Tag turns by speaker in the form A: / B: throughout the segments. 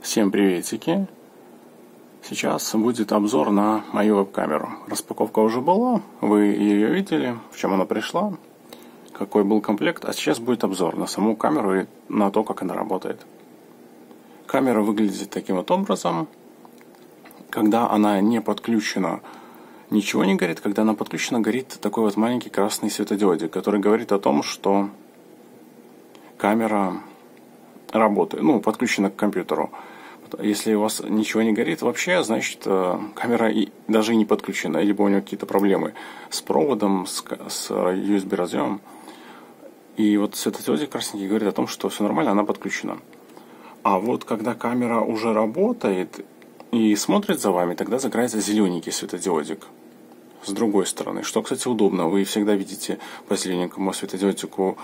A: Всем приветики! Сейчас будет обзор на мою веб-камеру. Распаковка уже была, вы ее видели, в чем она пришла, какой был комплект, а сейчас будет обзор на саму камеру и на то, как она работает. Камера выглядит таким вот образом. Когда она не подключена, ничего не горит. Когда она подключена, горит такой вот маленький красный светодиодик, который говорит о том, что камера работает, ну, подключена к компьютеру. Если у вас ничего не горит вообще, значит э, камера и даже не подключена, либо у него какие-то проблемы с проводом, с, с э, USB разъемом. И вот светодиоды красненький говорит о том, что все нормально, она подключена. А вот когда камера уже работает и смотрит за вами, тогда загорается зелененький светодиодик с другой стороны. Что, кстати, удобно. Вы всегда видите по зелененькому светодиодику,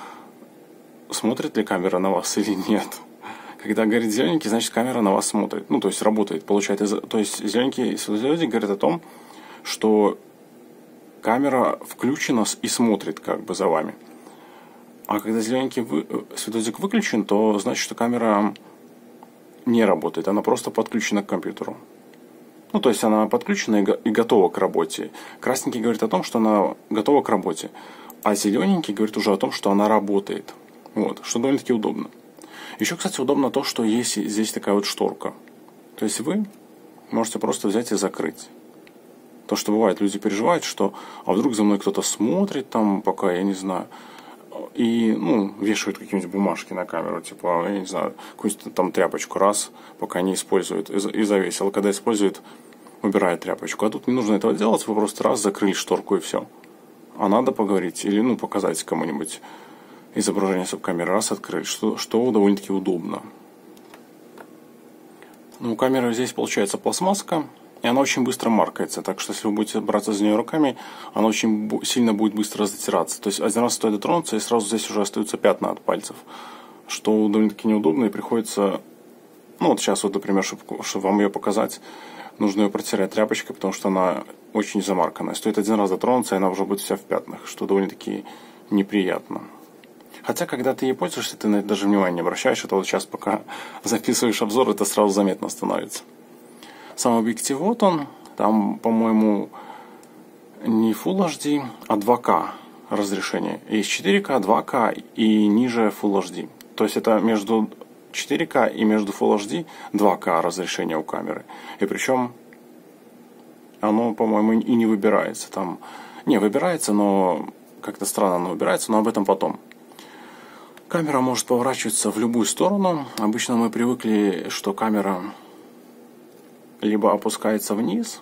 A: смотрит ли камера на вас или нет. Когда горит зелененький, значит камера на вас смотрит. Ну, то есть работает, получает. Из... То есть зелененький светодиодик говорит о том, что камера включена и смотрит как бы за вами. А когда зелененький вы... светодиодик э, выключен, то значит, что камера не работает, она просто подключена к компьютеру. Ну, то есть она подключена и готова к работе. Красненький говорит о том, что она готова к работе, а зелененький говорит уже о том, что она работает. Вот, что довольно-таки удобно. Еще, кстати, удобно то, что есть здесь такая вот шторка. То есть вы можете просто взять и закрыть. То, что бывает, люди переживают, что а вдруг за мной кто-то смотрит там, пока я не знаю, и, ну, вешают какие-нибудь бумажки на камеру, типа, я не знаю, какую-нибудь там тряпочку раз, пока не используют, и завесил. Когда используют, убирает тряпочку. А тут не нужно этого делать, вы просто раз закрыли шторку и все. А надо поговорить или, ну, показать кому-нибудь изображение с камеры раз открыть, что, что довольно-таки удобно. Ну, у камеры здесь получается пластмасска, и она очень быстро маркается, так что если вы будете браться за нее руками, она очень сильно будет быстро затираться. То есть один раз стоит дотронуться, и сразу здесь уже остаются пятна от пальцев, что довольно-таки неудобно, и приходится... Ну, вот сейчас вот, например, чтобы, чтобы вам ее показать, нужно ее протирать тряпочкой, потому что она очень замарканная. Стоит один раз дотронуться, и она уже будет вся в пятнах, что довольно-таки неприятно. Хотя, когда ты ей пользуешься, ты на это даже внимания не обращаешь. Это вот сейчас, пока записываешь обзор, это сразу заметно становится. Сам объектив вот он. Там, по-моему, не Full HD, а 2К разрешение. Есть 4К, 2К и ниже Full HD. То есть это между 4К и между Full HD 2К разрешение у камеры. И причем оно, по-моему, и не выбирается. Там не выбирается, но как-то странно оно выбирается, но об этом потом. Камера может поворачиваться в любую сторону. Обычно мы привыкли, что камера либо опускается вниз,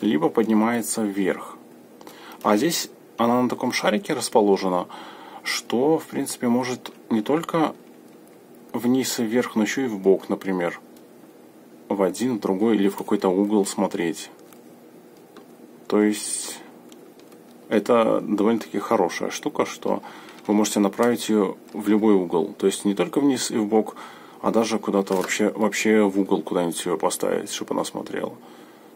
A: либо поднимается вверх. А здесь она на таком шарике расположена, что, в принципе, может не только вниз и вверх, но еще и в бок, например. В один, в другой или в какой-то угол смотреть. То есть это довольно-таки хорошая штука, что вы можете направить ее в любой угол. То есть не только вниз и в бок, а даже куда-то вообще, вообще в угол куда-нибудь ее поставить, чтобы она смотрела.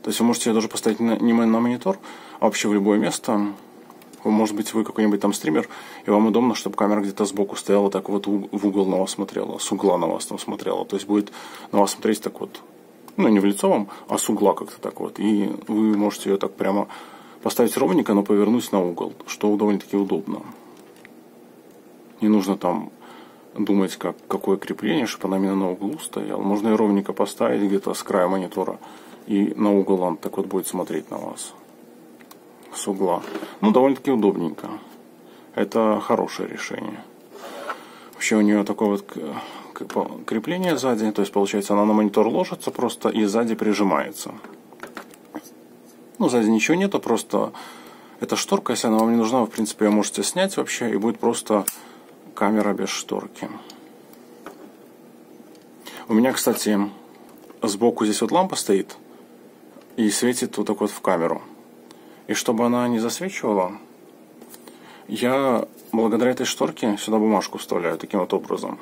A: То есть вы можете ее даже поставить на, не на монитор, а вообще в любое место. Может быть, вы какой-нибудь там стример, и вам удобно, чтобы камера где-то сбоку стояла, так вот в угол на вас смотрела, с угла на вас там смотрела. То есть будет на вас смотреть так вот, ну не в лицо вам, а с угла как-то так вот. И вы можете ее так прямо поставить ровненько, но повернуть на угол, что довольно-таки удобно. Не нужно там думать, как, какое крепление, чтобы она именно на углу стояла. Можно и ровненько поставить где-то с края монитора. И на угол он так вот будет смотреть на вас. С угла. Ну, довольно-таки удобненько. Это хорошее решение. Вообще у нее такое вот э, крепление сзади. То есть, получается, она на монитор ложится просто и сзади прижимается. Ну, сзади ничего нету, просто эта шторка, если она вам не нужна, вы, в принципе, ее можете снять вообще, и будет просто камера без шторки. У меня, кстати, сбоку здесь вот лампа стоит и светит вот так вот в камеру. И чтобы она не засвечивала, я благодаря этой шторке сюда бумажку вставляю таким вот образом.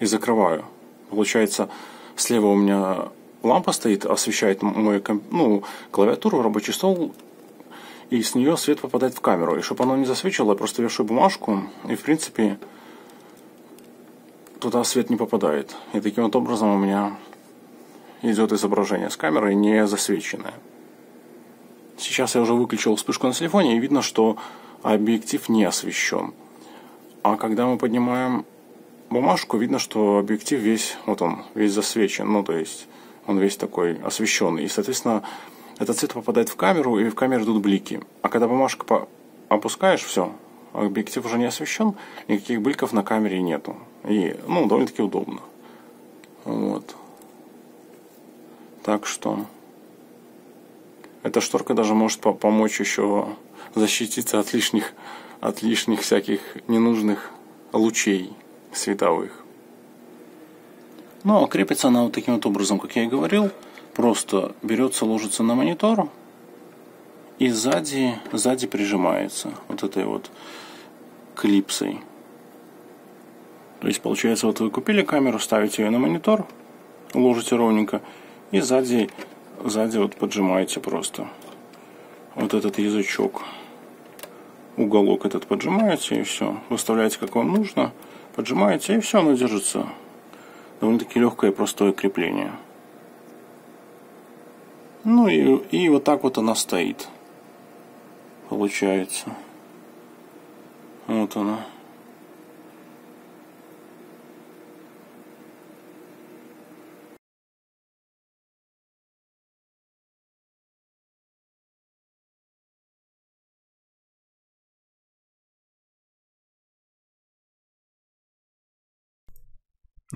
A: И закрываю. Получается, слева у меня лампа стоит, освещает мою ну, клавиатуру, рабочий стол и с нее свет попадает в камеру. И чтобы оно не засвечило, я просто вешаю бумажку, и в принципе туда свет не попадает. И таким вот образом у меня идет изображение с камеры не засвеченное. Сейчас я уже выключил вспышку на телефоне, и видно, что объектив не освещен. А когда мы поднимаем бумажку, видно, что объектив весь, вот он, весь засвечен, ну то есть он весь такой освещенный. И, соответственно, этот свет попадает в камеру, и в камере идут блики. А когда бумажку опускаешь, все, объектив уже не освещен, никаких бликов на камере нету. И, ну, довольно-таки удобно. Вот. Так что... Эта шторка даже может по помочь еще защититься от лишних, от лишних всяких ненужных лучей световых. Но ну, а крепится она вот таким вот образом, как я и говорил просто берется, ложится на монитор и сзади, сзади прижимается вот этой вот клипсой. То есть получается, вот вы купили камеру, ставите ее на монитор, ложите ровненько и сзади, сзади вот поджимаете просто вот этот язычок. Уголок этот поджимаете и все. Выставляете как вам нужно, поджимаете и все, оно держится. Довольно-таки легкое и простое крепление. Ну и, и вот так вот она стоит. Получается. Вот она.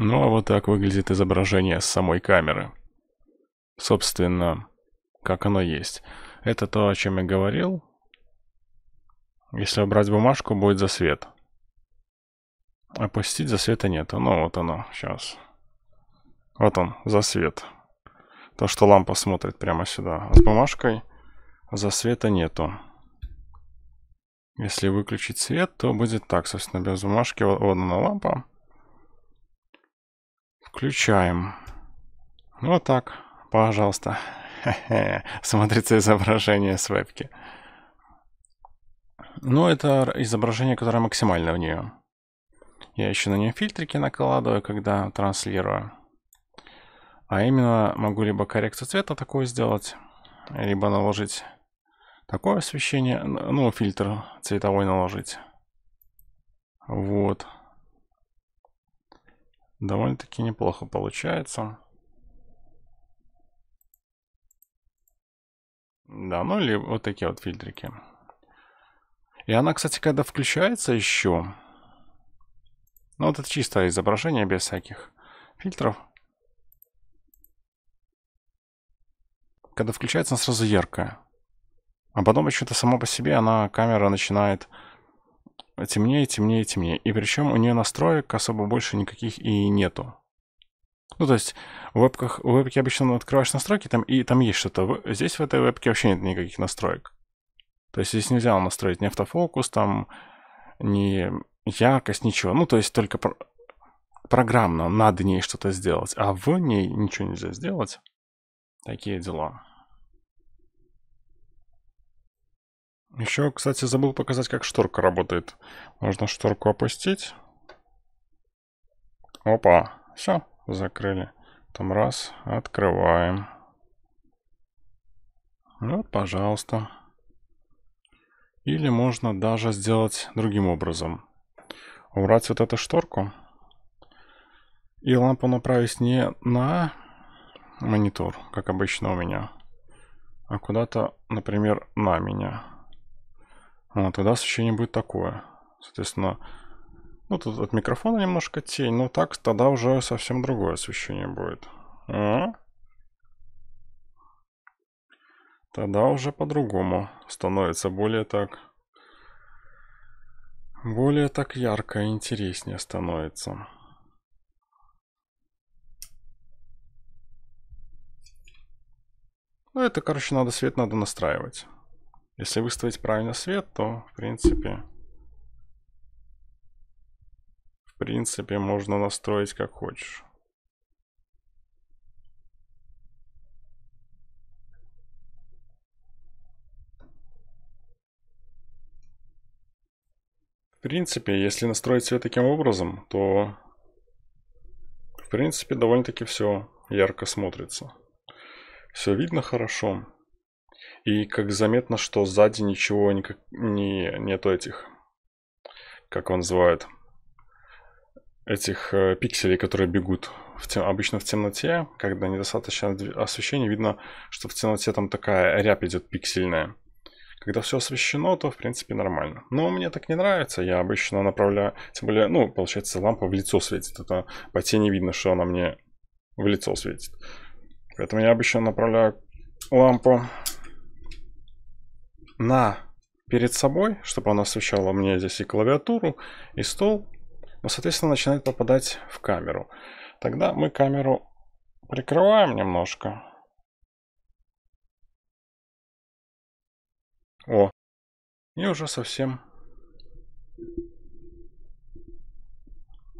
A: Ну а вот так выглядит изображение с самой камеры. Собственно, как оно есть. Это то, о чем я говорил. Если убрать бумажку, будет засвет. Опустить а засвета нету. Ну, вот оно, сейчас. Вот он, засвет. То, что лампа смотрит прямо сюда. А с бумажкой засвета нету. Если выключить свет, то будет так, собственно, без бумажки. Вот, она лампа. Включаем. Вот так, пожалуйста. Хе-хе, смотрится изображение с вебки. Ну, это изображение, которое максимально в нее. Я еще на нее фильтрики накладываю, когда транслирую. А именно могу либо коррекцию цвета такую сделать, либо наложить такое освещение, ну, фильтр цветовой наложить. Вот. Довольно-таки неплохо получается. Да, ну или вот такие вот фильтрики. И она, кстати, когда включается еще... Ну, вот это чистое изображение, без всяких фильтров. Когда включается, она сразу яркая. А потом еще-то само по себе она, камера начинает темнее, темнее, темнее. И причем у нее настроек особо больше никаких и нету. Ну, то есть в вебках, в вебке обычно открываешь настройки, там, и там есть что-то. Здесь в этой вебке вообще нет никаких настроек. То есть здесь нельзя настроить ни автофокус, там, ни яркость, ничего. Ну, то есть только про программно надо ней что-то сделать, а в ней ничего нельзя сделать. Такие дела. Еще, кстати, забыл показать, как шторка работает. Можно шторку опустить. Опа, все, закрыли. Там раз, открываем. Ну, вот, пожалуйста. Или можно даже сделать другим образом. Убрать вот эту шторку. И лампу направить не на монитор, как обычно у меня, а куда-то, например, на меня. Вот, тогда освещение будет такое. Соответственно, ну, тут от микрофона немножко тень, но так тогда уже совсем другое освещение будет. А? Тогда уже по-другому становится более так... Более так ярко и интереснее становится. Ну, это, короче, надо свет надо настраивать. Если выставить правильно свет, то, в принципе в принципе, можно настроить как хочешь. В принципе, если настроить все таким образом, то в принципе довольно-таки все ярко смотрится. Все видно хорошо. И как заметно, что сзади ничего никак, не, нету этих, как он называет этих э, пикселей, которые бегут в тем, обычно в темноте, когда недостаточно освещения, видно, что в темноте там такая рябь идет пиксельная. Когда все освещено, то в принципе нормально. Но мне так не нравится, я обычно направляю, тем более, ну, получается, лампа в лицо светит, это по тени видно, что она мне в лицо светит. Поэтому я обычно направляю лампу на перед собой, чтобы она освещала мне здесь и клавиатуру, и стол, но, ну, соответственно, начинает попадать в камеру. Тогда мы камеру прикрываем немножко. О, и уже совсем...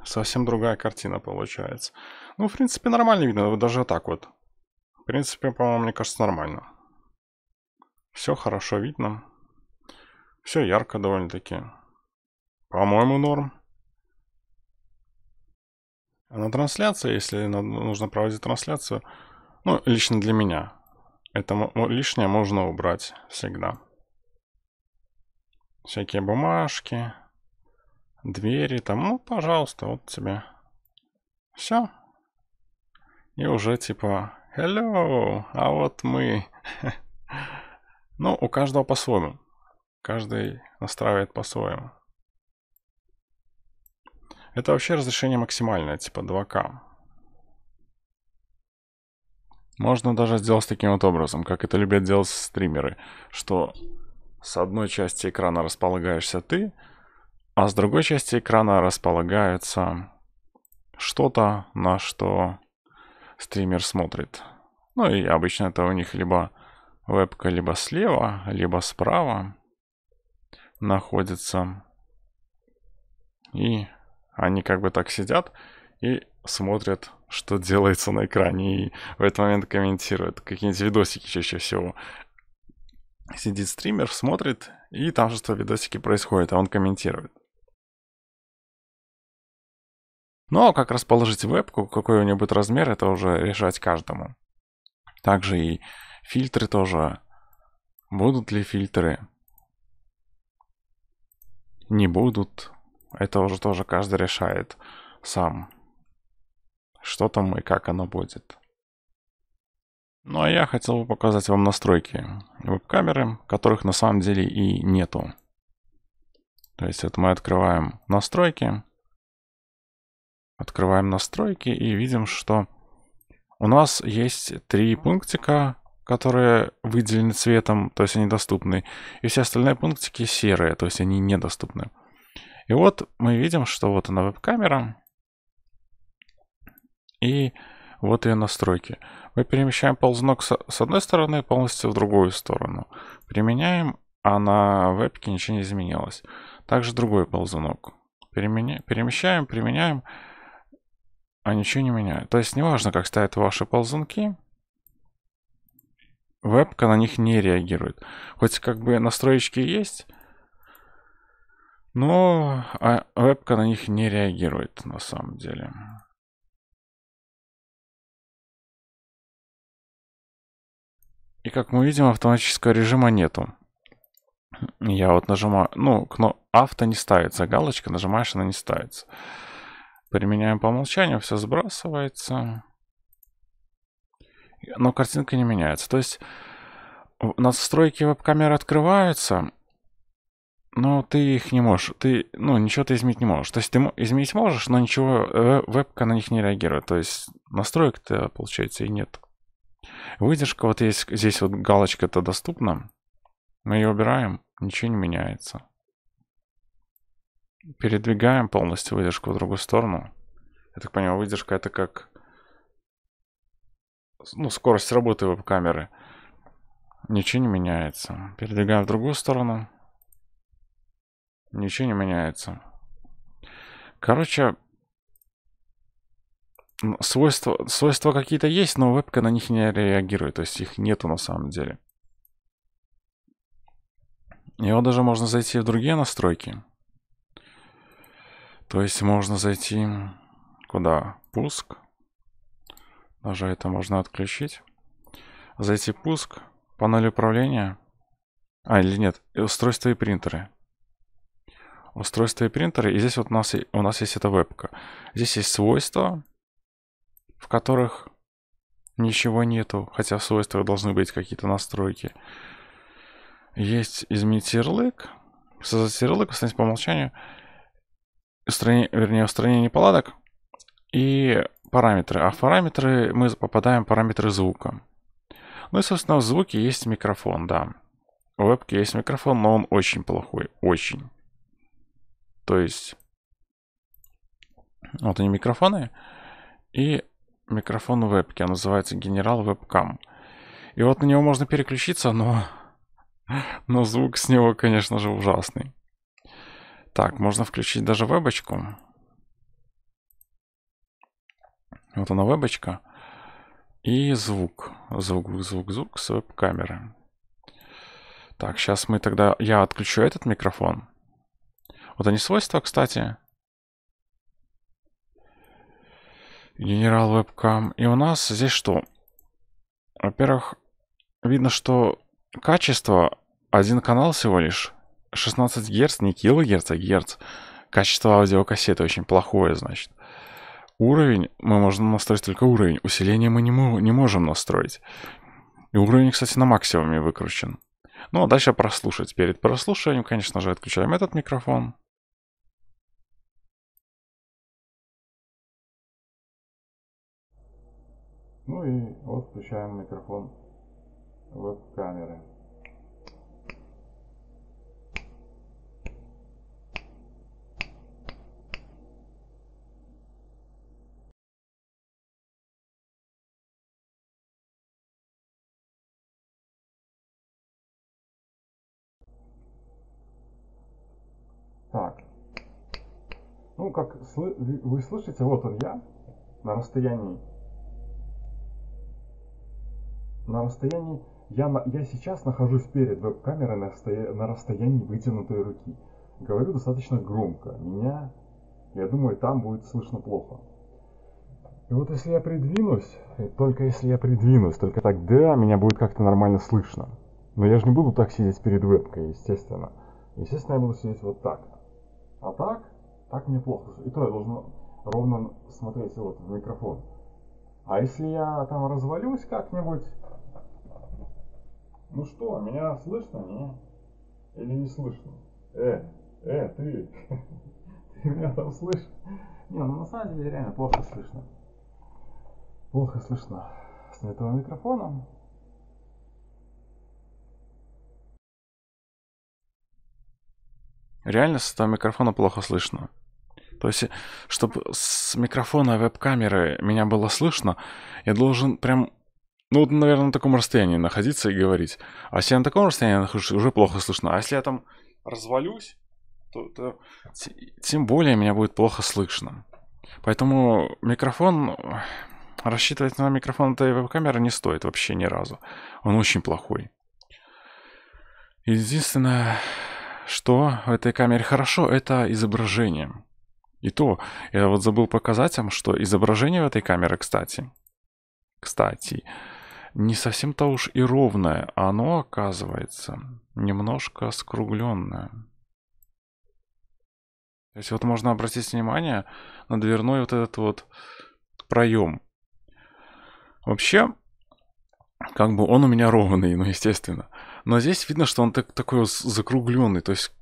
A: Совсем другая картина получается. Ну, в принципе, нормально видно, даже вот так вот. В принципе, по-моему, мне кажется, нормально. Все хорошо видно. Все ярко довольно-таки. По-моему, норм. На трансляции, если нужно проводить трансляцию, ну, лично для меня, это лишнее можно убрать всегда. Всякие бумажки, двери там, ну, пожалуйста, вот тебе. Все. И уже типа, hello, а вот мы. ну, у каждого по-своему. Каждый настраивает по-своему. Это вообще разрешение максимальное, типа 2К. Можно даже сделать таким вот образом, как это любят делать стримеры, что с одной части экрана располагаешься ты, а с другой части экрана располагается что-то, на что стример смотрит. Ну и обычно это у них либо вебка либо слева, либо справа находится. И они как бы так сидят и смотрят, что делается на экране, и в этот момент комментируют какие-нибудь видосики чаще всего. Сидит стример, смотрит, и там же что видосики происходят, а он комментирует. Но ну, а как расположить вебку, какой у нее будет размер, это уже решать каждому. Также и фильтры тоже. Будут ли фильтры? Не будут. Это уже тоже каждый решает сам. Что там и как оно будет. Ну а я хотел бы показать вам настройки веб-камеры, которых на самом деле и нету. То есть вот мы открываем настройки. Открываем настройки и видим, что у нас есть три пунктика, которые выделены цветом, то есть они доступны. И все остальные пунктики серые, то есть они недоступны. И вот мы видим, что вот она веб-камера. И вот ее настройки. Мы перемещаем ползунок с одной стороны полностью в другую сторону. Применяем, а на вебке ничего не изменилось. Также другой ползунок. Перемещаем, применяем, а ничего не меняет. То есть неважно, как стоят ваши ползунки, вебка на них не реагирует. Хоть как бы настроечки есть, но вебка а, на них не реагирует на самом деле. И как мы видим, автоматического режима нету. Я вот нажимаю, ну, кно... авто не ставится, галочка, нажимаешь, она не ставится. Применяем по умолчанию, все сбрасывается. Но картинка не меняется. То есть настройки веб-камеры открываются, но ну, ты их не можешь. Ты, ну, ничего ты изменить не можешь. То есть ты изменить можешь, но ничего, э, вебка на них не реагирует. То есть настроек-то, получается, и нет. Выдержка, вот есть здесь вот галочка-то доступна. Мы ее убираем, ничего не меняется. Передвигаем полностью выдержку в другую сторону. Я так понимаю, выдержка это как... Ну, скорость работы веб-камеры. Ничего не меняется. Передвигаем в другую сторону. Ничего не меняется. Короче, свойства, свойства какие-то есть, но вебка на них не реагирует. То есть их нету на самом деле. И вот даже можно зайти в другие настройки. То есть можно зайти куда? Пуск. Даже это можно отключить. Зайти пуск, панель управления. А, или нет, устройство и принтеры устройство и принтеры. И здесь вот у нас, у нас есть эта вебка. Здесь есть свойства, в которых ничего нету, хотя в свойствах должны быть какие-то настройки. Есть изменить ярлык, создать ярлык, установить по умолчанию, устрани... вернее, устранение неполадок и параметры. А в параметры мы попадаем в параметры звука. Ну и, собственно, в звуке есть микрофон, да. В вебке есть микрофон, но он очень плохой, очень. То есть, вот они микрофоны, и микрофон вебки, он называется Генерал Вебкам. И вот на него можно переключиться, но, но звук с него, конечно же, ужасный. Так, можно включить даже вебочку. Вот она вебочка. И звук. Звук, звук, звук с веб-камеры. Так, сейчас мы тогда... Я отключу этот микрофон. Вот они свойства, кстати. Генерал вебкам. И у нас здесь что? Во-первых, видно, что качество один канал всего лишь. 16 Гц, не килогерц, а герц. Качество аудиокассеты очень плохое, значит. Уровень, мы можем настроить только уровень. Усиление мы не, мы не можем настроить. И уровень, кстати, на максимуме выкручен. Ну, а дальше прослушать. Перед прослушиванием, конечно же, отключаем этот микрофон. Ну и вот включаем микрофон веб-камеры. Так. Ну, как вы слышите, вот он я на расстоянии на расстоянии, я, на, я сейчас нахожусь перед веб-камерой на, на расстоянии вытянутой руки. Говорю достаточно громко. Меня, я думаю, там будет слышно плохо. И вот если я придвинусь, только если я придвинусь, только тогда меня будет как-то нормально слышно. Но я же не буду так сидеть перед вебкой, естественно. Естественно, я буду сидеть вот так. А так, так мне плохо. И то я должен ровно смотреть вот в микрофон. А если я там развалюсь как-нибудь, ну что, меня слышно, не? Или не слышно? Э, э, ты, ты меня там слышишь? Не, ну на самом деле реально плохо слышно. Плохо слышно с этого микрофона. Реально с этого микрофона плохо слышно. То есть, чтобы с микрофона веб-камеры меня было слышно, я должен прям ну, вот, наверное, на таком расстоянии находиться и говорить. А если я на таком расстоянии нахожусь, уже плохо слышно. А если я там развалюсь, то, то тем более меня будет плохо слышно. Поэтому микрофон... Рассчитывать на микрофон этой веб-камеры не стоит вообще ни разу. Он очень плохой. Единственное, что в этой камере хорошо, это изображение. И то, я вот забыл показать вам, что изображение в этой камере, кстати, кстати, не совсем-то уж и ровное, а оно оказывается немножко скругленное. То есть вот можно обратить внимание на дверной вот этот вот проем. Вообще, как бы он у меня ровный, ну, естественно. Но здесь видно, что он так, такой вот закругленный, то есть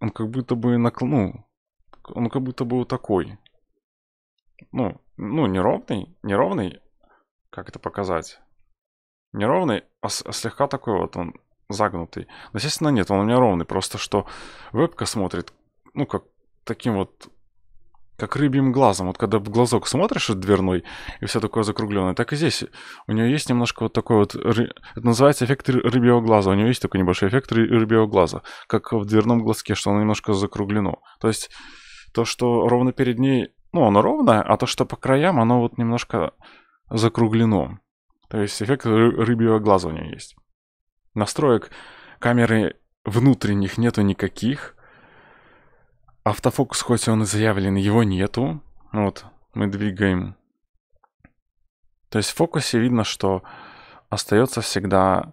A: он как будто бы наклонул, он как будто бы вот такой. Ну, ну, неровный, неровный, как это показать? Неровный, а, а слегка такой вот он загнутый. Но, естественно, нет, он у меня ровный. Просто что вебка смотрит, ну, как таким вот как рыбьим глазом. Вот когда в глазок смотришь вот дверной, и все такое закругленное, так и здесь у нее есть немножко вот такой вот... Это называется эффект рыбьего глаза. У нее есть такой небольшой эффект рыбьего глаза, как в дверном глазке, что оно немножко закруглено. То есть то, что ровно перед ней... Ну, оно ровное, а то, что по краям, оно вот немножко закруглено. То есть эффект рыбьего глаза у нее есть. Настроек камеры внутренних нету никаких. Автофокус, хоть он и заявлен, его нету. Вот, мы двигаем. То есть в фокусе видно, что остается всегда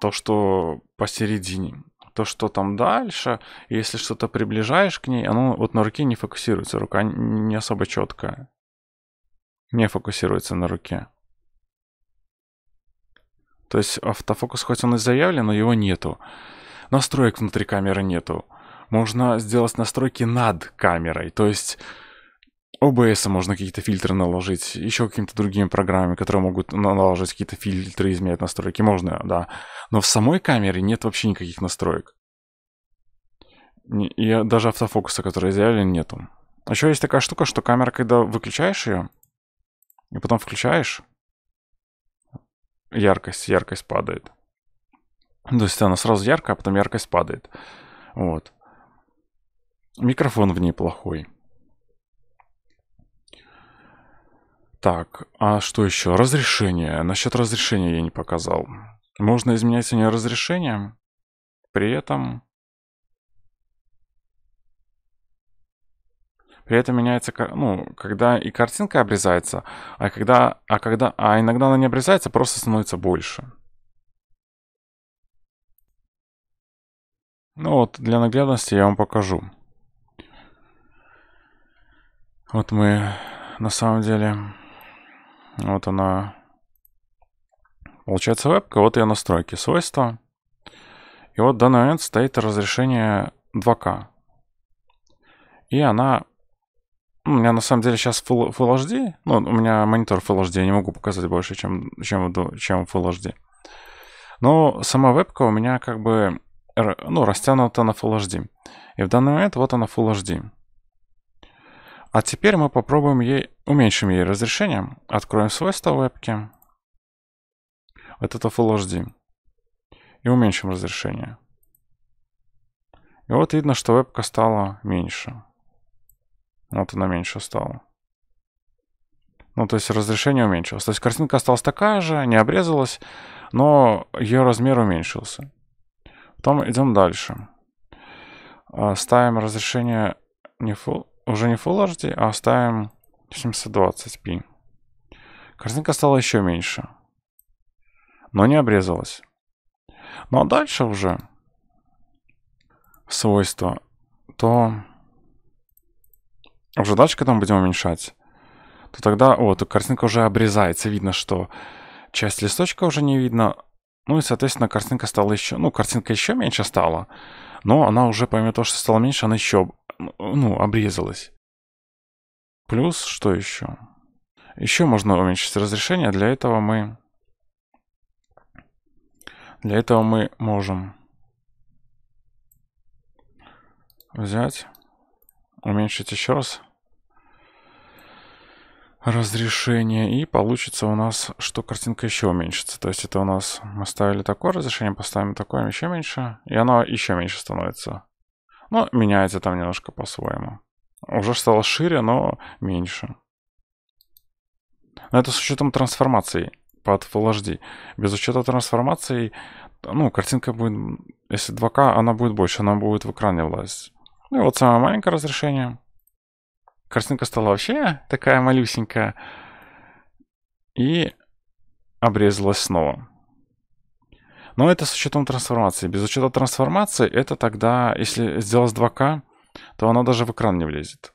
A: то, что посередине. То, что там дальше, если что-то приближаешь к ней, оно вот на руке не фокусируется, рука не особо четкая не фокусируется на руке. То есть автофокус хоть он и заявлен, но его нету. Настроек внутри камеры нету. Можно сделать настройки над камерой, то есть ОБС можно какие-то фильтры наложить, еще какими-то другими программами, которые могут наложить какие-то фильтры, изменять настройки. Можно, да. Но в самой камере нет вообще никаких настроек. И даже автофокуса, который заявлен, нету. А еще есть такая штука, что камера, когда выключаешь ее, и потом включаешь, яркость, яркость падает. То есть она сразу яркая, а потом яркость падает. Вот. Микрофон в ней плохой. Так, а что еще? Разрешение. Насчет разрешения я не показал. Можно изменять у нее разрешение. При этом При этом меняется, ну, когда и картинка обрезается, а когда, а когда, а иногда она не обрезается, просто становится больше. Ну вот, для наглядности я вам покажу. Вот мы, на самом деле, вот она, получается вебка, вот ее настройки, свойства. И вот в данный момент стоит разрешение 2К. И она у меня на самом деле сейчас Full, Full HD. Ну, у меня монитор Full HD, я не могу показать больше, чем, чем, чем Full HD. Но сама вебка у меня как бы ну, растянута на Full HD. И в данный момент вот она Full HD. А теперь мы попробуем ей, уменьшим ей разрешение. Откроем свойства вебки. Вот это Full HD. И уменьшим разрешение. И вот видно, что вебка стала меньше. Ну, вот она меньше стала. Ну, то есть разрешение уменьшилось. То есть картинка осталась такая же, не обрезалась, но ее размер уменьшился. Потом идем дальше. А, ставим разрешение не full, уже не Full HD, а ставим 720p. Картинка стала еще меньше, но не обрезалась. Ну а дальше уже свойства, то уже дальше, когда мы будем уменьшать, то тогда, о, то картинка уже обрезается. Видно, что часть листочка уже не видно. Ну и, соответственно, картинка стала еще... Ну, картинка еще меньше стала. Но она уже, помимо того, что стала меньше, она еще, ну, обрезалась. Плюс, что еще? Еще можно уменьшить разрешение. Для этого мы... Для этого мы можем взять, уменьшить еще раз разрешение, и получится у нас, что картинка еще уменьшится. То есть это у нас мы ставили такое разрешение, поставим такое еще меньше, и оно еще меньше становится. Но меняется там немножко по-своему. Уже стало шире, но меньше. Но это с учетом трансформации под Full HD. Без учета трансформации, ну, картинка будет, если 2К, она будет больше, она будет в экране не влазить. Ну и вот самое маленькое разрешение, Картинка стала вообще такая малюсенькая. И обрезалась снова. Но это с учетом трансформации. Без учета трансформации это тогда, если сделать 2К, то она даже в экран не влезет.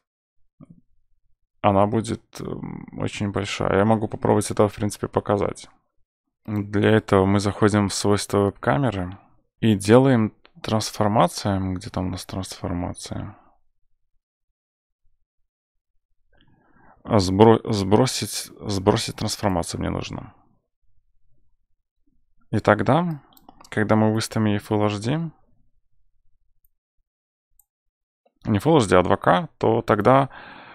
A: Она будет эм, очень большая. Я могу попробовать это, в принципе, показать. Для этого мы заходим в свойства веб-камеры и делаем трансформацию, Где там у нас трансформация? А сбро сбросить, сбросить трансформацию мне нужно. И тогда, когда мы выставим ей Full HD, не Full HD, а 2К, то тогда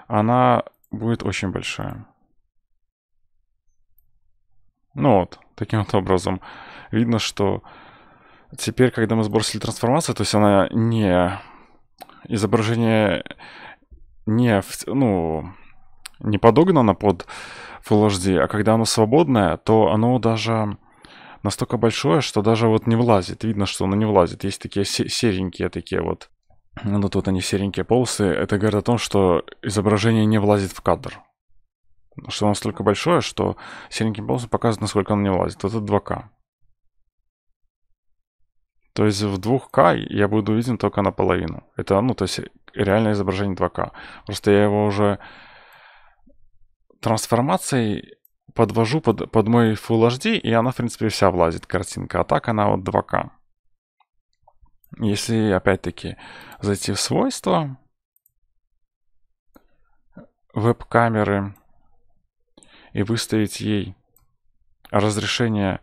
A: она будет очень большая. Ну вот, таким вот образом. Видно, что теперь, когда мы сбросили трансформацию, то есть она не... Изображение не... В, ну, не подогнано под Full HD, а когда оно свободное, то оно даже настолько большое, что даже вот не влазит. Видно, что оно не влазит. Есть такие серенькие такие вот. Ну, тут они серенькие полосы. Это говорит о том, что изображение не влазит в кадр. Что оно настолько большое, что серенькие полосы показывают, насколько оно не влазит. Вот это 2К. То есть в 2К я буду виден только наполовину. Это, ну, то есть реальное изображение 2К. Просто я его уже трансформацией подвожу под, под мой Full HD, и она, в принципе, вся влазит, картинка. А так она вот 2К. Если, опять-таки, зайти в свойства веб-камеры и выставить ей разрешение,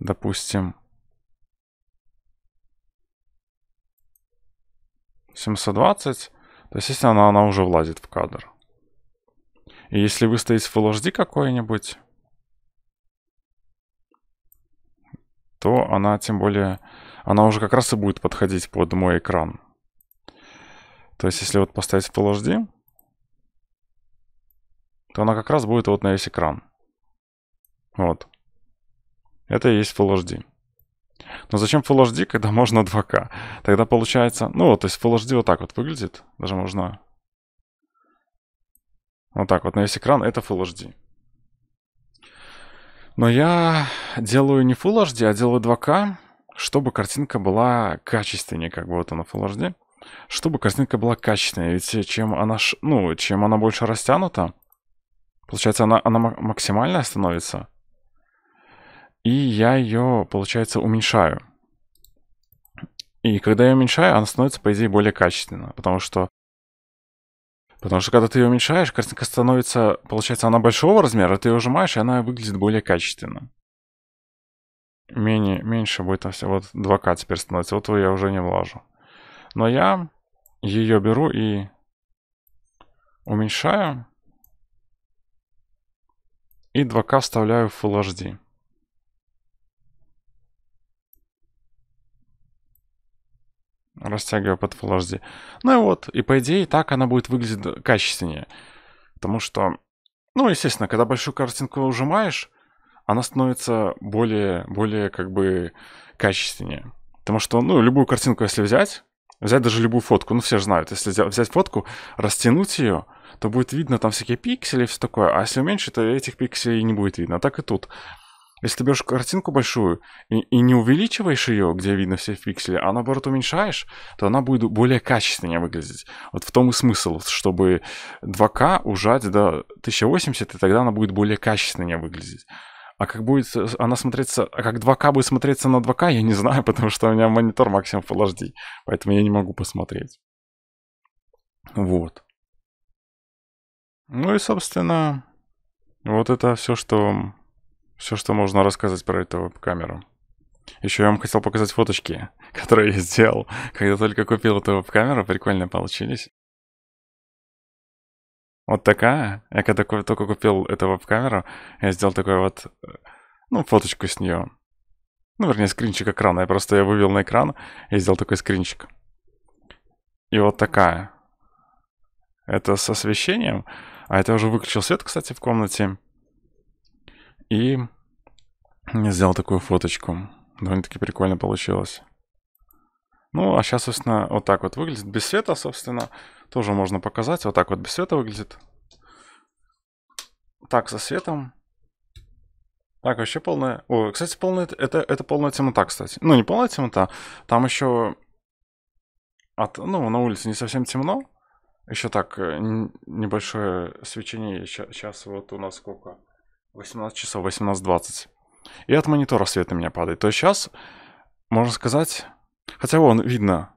A: допустим, 720, то, естественно, она, она уже влазит в кадр. И если выставить Full HD какой-нибудь, то она тем более... Она уже как раз и будет подходить под мой экран. То есть если вот поставить Full HD, то она как раз будет вот на весь экран. Вот. Это и есть Full HD. Но зачем Full HD, когда можно 2К? Тогда получается... Ну, вот, то есть Full HD вот так вот выглядит. Даже можно вот так вот на весь экран это Full HD. Но я делаю не Full HD, а делаю 2К, чтобы картинка была качественнее, как бы вот она Full HD. Чтобы картинка была качественнее, ведь чем она, ну, чем она больше растянута, получается, она, она максимальная становится. И я ее, получается, уменьшаю. И когда я уменьшаю, она становится, по идее, более качественна, потому что Потому что когда ты ее уменьшаешь, картинка становится, получается, она большого размера, ты ее сжимаешь, и она выглядит более качественно. Менее, меньше будет там все. Вот 2К теперь становится. Вот его я уже не влажу. Но я ее беру и уменьшаю. И 2К вставляю в Full HD. растягивая под Full HD. Ну и вот, и по идее так она будет выглядеть качественнее. Потому что, ну, естественно, когда большую картинку ужимаешь, она становится более, более как бы качественнее. Потому что, ну, любую картинку, если взять, взять даже любую фотку, ну, все же знают, если взять фотку, растянуть ее, то будет видно там всякие пиксели и все такое, а если уменьшить, то этих пикселей не будет видно. А так и тут. Если ты берешь картинку большую и, и не увеличиваешь ее, где видно все пиксели, а наоборот уменьшаешь, то она будет более качественнее выглядеть. Вот в том и смысл, чтобы 2К ужать до 1080, и тогда она будет более качественнее выглядеть. А как будет она смотреться, а как 2К будет смотреться на 2К, я не знаю, потому что у меня монитор максимум Full HD, поэтому я не могу посмотреть. Вот. Ну и, собственно, вот это все, что все, что можно рассказать про эту веб-камеру. Еще я вам хотел показать фоточки, которые я сделал, когда только купил эту веб-камеру, прикольно получились. Вот такая. Я когда только купил эту веб-камеру, я сделал такую вот, э, ну, фоточку с нее. Ну, вернее, скринчик экрана. Я просто я вывел на экран и сделал такой скринчик. И вот такая. Это с освещением. А это я уже выключил свет, кстати, в комнате. И я сделал такую фоточку. Довольно-таки прикольно получилось. Ну, а сейчас, собственно, вот так вот выглядит. Без света, собственно, тоже можно показать. Вот так вот без света выглядит. Так, со светом. Так, вообще полная... О, кстати, полная... Это, это полная темнота, кстати. Ну, не полная темнота. Там еще... От... Ну, на улице не совсем темно. Еще так, э, небольшое свечение. Сейчас вот у нас сколько? 18 часов, 18.20. И от монитора свет на меня падает. То есть сейчас, можно сказать... Хотя вон, видно,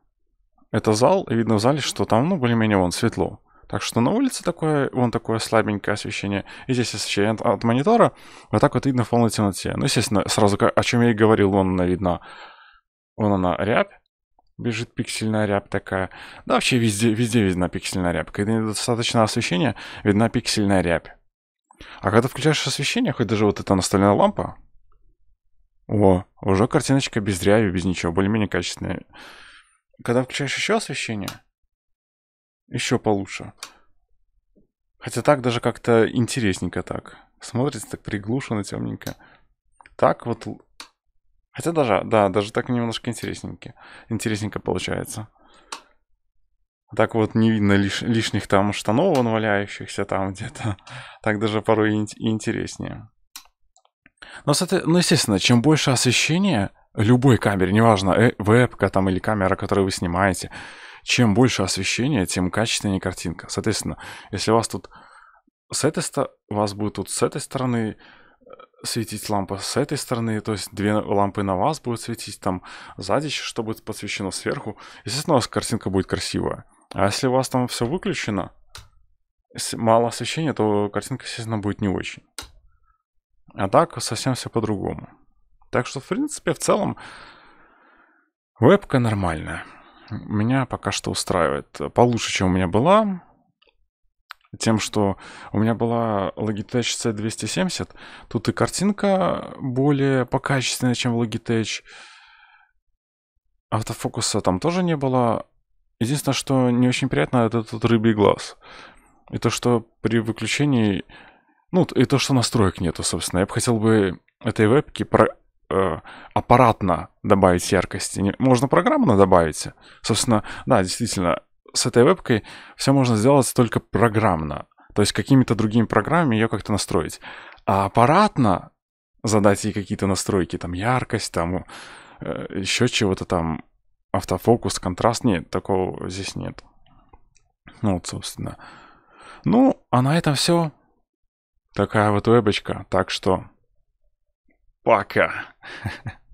A: это зал, и видно в зале, что там, ну, более-менее вон светло. Так что на улице такое, вон такое слабенькое освещение. И здесь освещение от, от монитора. Вот так вот видно в полной темноте. Ну, естественно, сразу, о чем я и говорил, вон она видна. Вон она рябь. Бежит пиксельная рябь такая. Да, вообще везде, везде видна пиксельная рябь. Когда недостаточно освещения, видна пиксельная рябь. А когда включаешь освещение, хоть даже вот эта настольная лампа, о, уже картиночка без дряви, без ничего, более-менее качественная. Когда включаешь еще освещение, еще получше. Хотя так даже как-то интересненько так. Смотрится так приглушенно, темненько. Так вот... Хотя даже, да, даже так немножко интересненько. Интересненько получается. Так вот не видно лиш, лишних там штанов, валяющихся там где-то. Так даже порой и интереснее. Но, ну, ну, естественно, чем больше освещения, любой камере, неважно, э, вебка там или камера, которую вы снимаете, чем больше освещения, тем качественнее картинка. Соответственно, если у вас тут с этой стороны, вас будет тут с этой стороны э, светить лампа с этой стороны, то есть две лампы на вас будут светить, там сзади что будет подсвечено сверху, естественно, у вас картинка будет красивая. А если у вас там все выключено, мало освещения, то картинка, естественно, будет не очень. А так совсем все по-другому. Так что, в принципе, в целом вебка нормальная. Меня пока что устраивает. Получше, чем у меня была. Тем, что у меня была Logitech C270, тут и картинка более покачественная, чем в Logitech. Автофокуса там тоже не было. Единственное, что не очень приятно, это тут рыбий глаз. И то, что при выключении ну, и то, что настроек нету, собственно. Я бы хотел бы этой вебки про, э, аппаратно добавить яркости. Не, можно программно добавить. Собственно, да, действительно, с этой вебкой все можно сделать только программно. То есть какими-то другими программами ее как-то настроить. А аппаратно задать ей какие-то настройки, там яркость, там э, еще чего-то там, автофокус, контраст, нет, такого здесь нет. Ну вот, собственно. Ну, а на этом все. Такая вот вебочка, так что... Пока.